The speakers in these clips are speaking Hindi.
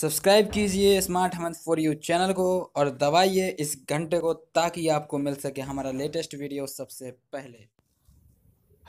सब्सक्राइब कीजिए smart Hemant for you channel को और दबाइए इस घंटे को ताकि आपको मिल सके हमारा लेटेस्ट वीडियो सबसे पहले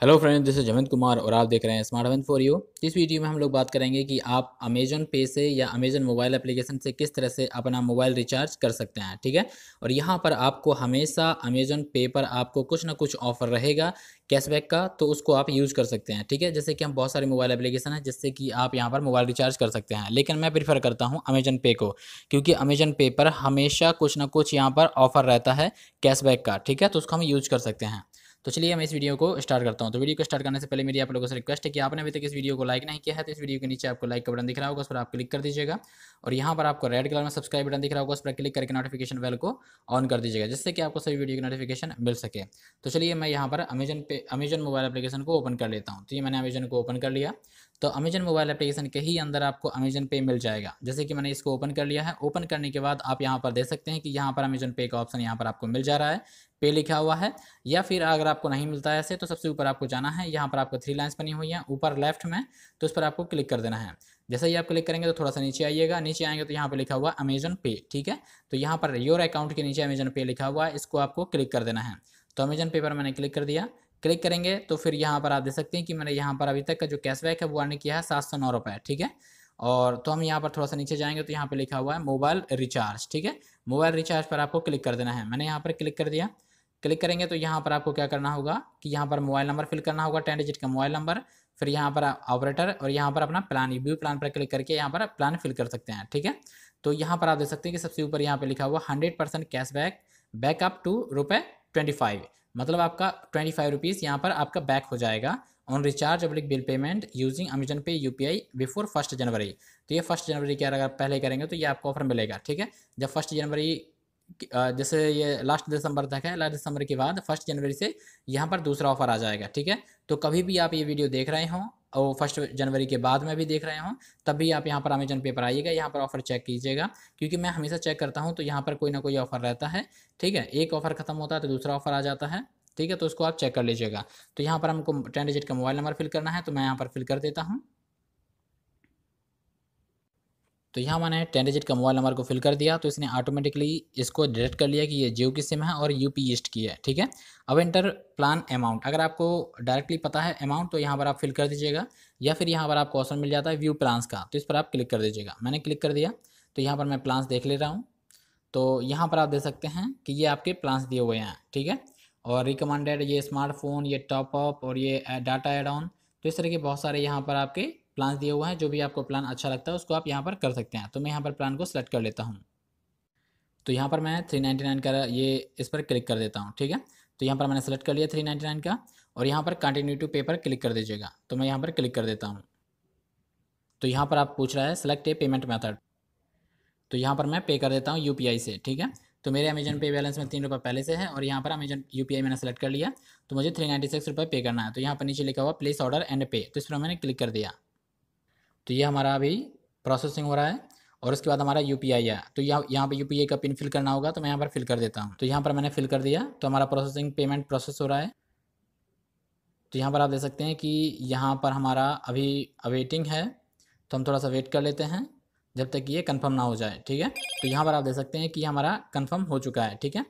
हेलो फ्रेंड दिस इज जमंत कुमार और आप देख रहे हैं स्मार्ट वन फॉर यू इस वीडियो में हम लोग बात करेंगे कि आप अमेज़न पे से या अमेज़न मोबाइल एप्लीकेशन से किस तरह से अपना मोबाइल रिचार्ज कर सकते हैं ठीक है और यहाँ पर आपको हमेशा अमेजन पे पर आपको कुछ ना कुछ ऑफर रहेगा कैशबैक का तो उसको आप यूज़ कर सकते हैं ठीक है जैसे कि हम बहुत सारे मोबाइल एप्लीकेशन हैं जिससे कि आप यहाँ पर मोबाइल रिचार्ज कर सकते हैं लेकिन मैं प्रीफर करता हूँ अमेजन पे को क्योंकि अमेजन पे पर हमेशा कुछ ना कुछ यहाँ पर ऑफर रहता है कैशबैक का ठीक है तो उसको हम यूज कर सकते हैं तो चलिए मैं इस वीडियो को स्टार्ट करता हूँ तो वीडियो को स्टार्ट करने से पहले मेरी आप लोगों से रिक्वेस्ट है कि आपने अभी तक इस वीडियो को लाइक नहीं किया है तो इस वीडियो के नीचे आपको लाइक का बटन दिख रहा होगा उस पर आप क्लिक कर दीजिएगा और यहाँ पर आपको रेड कलर में सब्सक्राइब बटन दिख रहा होगा उस पर क्लिक करके नोटिफिकेशन बेल को ऑन कर दीजिएगा जिससे कि आपको सभी वीडियो की नोटिफिकेशन मिल सके तो चलिए मैं यहाँ पर Amazon pay Amazon mobile application को ओपन कर लेता हूँ तो ये मैंने अमेजन को ओपन कर लिया तो अमेजन मोबाइल एप्लीकेशन के ही अंदर आपको अमेजन पे मिल जाएगा जैसे कि मैंने इसको ओपन कर लिया है ओपन करने के बाद आप यहाँ पर देख सकते हैं कि यहाँ पर अमेजन पे का ऑप्शन यहाँ पर आपको मिल जा रहा है पे लिखा हुआ है या फिर अगर आपको नहीं मिलता है ऐसे तो सबसे ऊपर आपको जाना है यहाँ पर आपको थ्री लाइन्स बनी हुई हैं ऊपर लेफ्ट में तो उस पर आपको क्लिक कर देना है जैसे ही आप क्लिक करेंगे तो थोड़ा सा नीचे आइएगा नीचे आएंगे तो यहाँ पर लिखा हुआ अमेजन पे ठीक है तो यहाँ पर योर अकाउंट के नीचे अमेजन पे लिखा हुआ है इसको आपको क्लिक कर देना है तो अमेजन पे पर मैंने क्लिक कर दिया क्लिक करेंगे तो फिर यहाँ पर आप देख सकते हैं कि मैंने यहाँ पर अभी तक का जो कैशबैक है वो आने किया है सात सौ नौ रुपये ठीक है और तो हम यहाँ पर थोड़ा सा नीचे जाएंगे तो यहाँ पर लिखा हुआ है मोबाइल रिचार्ज ठीक है मोबाइल रिचार्ज पर आपको क्लिक कर देना है मैंने यहाँ पर क्लिक कर दिया क्लिक करेंगे तो यहाँ पर आपको क्या करना होगा कि यहाँ पर मोबाइल नंबर फिल करना होगा टेन डिजिट का मोबाइल नंबर फिर यहाँ पर ऑपरेटर और यहाँ पर अपना प्लान व्यू प्लान पर क्लिक करके यहाँ पर प्लान फिल कर सकते हैं ठीक है तो यहाँ पर आप देख सकते हैं कि सबसे ऊपर यहाँ पर लिखा हुआ hundred percent cashback backup to रुपये ट्वेंटी फाइव मतलब आपका ट्वेंटी फाइव रुपीज़ यहाँ पर आपका बैक हो जाएगा ऑन रिचार्ज अब्लिक bill payment using Amazon pay U P I before first जनवरी तो ये फर्स्ट जनवरी के अगर पहले करेंगे तो ये आपको ऑफर मिलेगा ठीक है जब फर्स्ट जनवरी जैसे ये लास्ट दिसंबर तक है लास्ट दिसंबर के बाद फर्स्ट जनवरी से यहाँ पर दूसरा ऑफर आ जाएगा ठीक है तो कभी भी आप ये वीडियो देख रहे हों और फर्स्ट जनवरी के बाद में भी देख रहे हों तब भी आप यहाँ पर अमेजन पे पर आइएगा यहाँ पर ऑफर चेक कीजिएगा क्योंकि मैं हमेशा चेक करता हूँ तो यहाँ पर कोई ना कोई ऑफर रहता है ठीक है एक ऑफर खत्म होता है तो दूसरा ऑफर आ जाता है ठीक है तो उसको आप चेक कर लीजिएगा तो यहाँ पर हमको टेन डिजिट का मोबाइल नंबर फिल करना है तो मैं यहाँ पर फिल कर देता हूँ तो यहाँ मैंने टेन डिजिट का मोबाइल नंबर को फिल कर दिया तो इसने ऑटोमेटिकली इसको डिटेक्ट कर लिया कि ये जियो की सिम है और यू पी ईस्ट की है ठीक है अब इंटर प्लान अमाउंट अगर आपको डायरेक्टली पता है अमाउंट तो यहाँ पर आप फिल कर दीजिएगा या फिर यहाँ पर आपको ऑप्शन मिल जाता है व्यू प्लान्स का तो इस पर आप क्लिक कर दीजिएगा मैंने क्लिक कर दिया तो यहाँ पर मैं प्लान्स देख ले रहा हूँ तो यहाँ पर आप देख सकते हैं कि ये आपके प्लान्स दिए हुए हैं ठीक है और रिकमेंडेड ये स्मार्टफोन ये टॉपअप और ये डाटा एड ऑन तो इस तरह के बहुत सारे यहाँ पर आपके प्लान दिए हुआ है जो भी आपको प्लान अच्छा लगता है उसको आप यहाँ पर कर सकते हैं तो मैं यहाँ पर प्लान को सेलेक्ट कर लेता हूँ तो यहाँ पर मैं थ्री नाइन्टी नाइन का ये इस पर क्लिक कर देता हूँ ठीक है तो यहाँ पर मैंने सेलेक्ट कर लिया थ्री नाइन्टी नाइन का और यहाँ पर कंटिन्यू टू पे पर क्लिक कर दीजिएगा तो मैं यहाँ पर क्लिक कर देता हूँ तो यहाँ पर आप पूछ रहा है सेलेक्ट ए पेमेंट मैथड तो यहाँ पर मैं पे कर देता हूँ यू से ठीक है तो मेरे अमेजन पे बैलेंस में तीन रुपये पहले से है और यहाँ पर अमेजन यू मैंने सेलेक्ट कर लिया तो मुझे थ्री नाइन्टी सिक्स रुपये पे करना है तो यहाँ पर नीचे लिखा हुआ प्लेस ऑर्डर एंड पे तो इस पर मैंने क्लिक कर दिया तो ये हमारा अभी प्रोसेसिंग हो रहा है और उसके बाद हमारा यू पी आई है तो यहाँ यहाँ पर यू पी आई का पिन फिल करना होगा तो मैं यहाँ पर फिल कर देता हूँ तो यहाँ पर मैंने फिल कर दिया तो हमारा प्रोसेसिंग पेमेंट प्रोसेस हो रहा है तो यहाँ पर आप देख सकते हैं कि यहाँ पर हमारा अभी अवेटिंग है तो हम थोड़ा सा वेट कर लेते हैं जब तक ये कन्फर्म ना हो जाए ठीक है तो यहाँ पर आप देख सकते हैं कि हमारा कन्फर्म हो चुका है ठीक है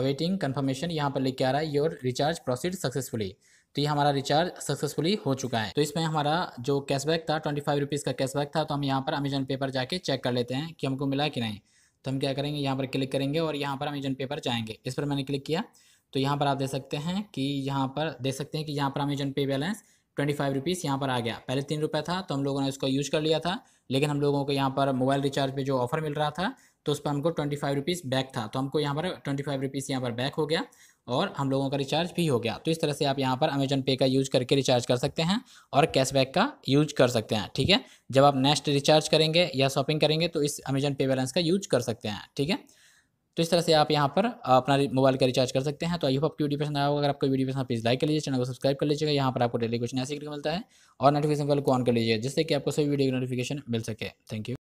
अवेटिंग कन्फर्मेशन यहाँ पर लिख के आ रहा है योर रिचार्ज प्रोसीड सक्सेसफुली तो ये हमारा रिचार्ज सक्सेसफुली हो चुका है तो इसमें हमारा जो कैशबैक था ट्वेंटी फाइव रुपीज़ का कैशबैक था तो हम यहाँ पर अमेजन पे पर जाके चेक कर लेते हैं कि हमको मिला कि नहीं तो हम क्या करेंगे यहाँ पर क्लिक करेंगे और यहाँ पर अमेजन पे पर जाएंगे इस पर मैंने क्लिक किया तो यहाँ पर आप देख सकते हैं कि यहाँ पर देख सकते हैं कि यहाँ पर अमेजन पे बैलेंस ट्वेंटी फाइव रुपीज़ यहाँ पर आ गया पहले तीन रुपये था तो हम लोगों ने इसको यूज़ कर लिया था लेकिन हम लोगों को यहाँ पर मोबाइल रिचार्ज पे जो ऑफर मिल रहा था तो उस पर हमको ट्वेंटी फाइव रुपीज़ बैक था तो हमको यहाँ पर ट्वेंटी फाइव रुपीज़ यहाँ पर बैक हो गया और हम लोगों का रिचार्ज भी हो गया तो इस तरह से आप यहाँ पर अमेजन पे का यूज करके रिचार्ज कर सकते हैं और कैशबैक का यूज कर सकते हैं ठीक है जब आप नेक्स्ट रिचार्ज करेंगे या शॉपिंग करेंगे तो इस अमेजन पे बैलेंस का यूज कर सकते हैं ठीक है तो इस तरह से आप यहाँ पर अपना मोबाइल का रिचार्ज कर सकते हैं तो आई होप आपकी वीडियो पसंद आया होगा अगर आपको वीडियो पसंद प्लीज़ लाइक कर लीजिए चैनल को सब्सक्राइब कर लीजिएगा यहाँ पर आपको डेली क्वेश्चन ऐसे मिलता है और नोटिफिकेशन बेल को ऑन कर लीजिए जिससे कि आपको सभी वीडियो की नोटिफिकेशन मिल सके थैंक यू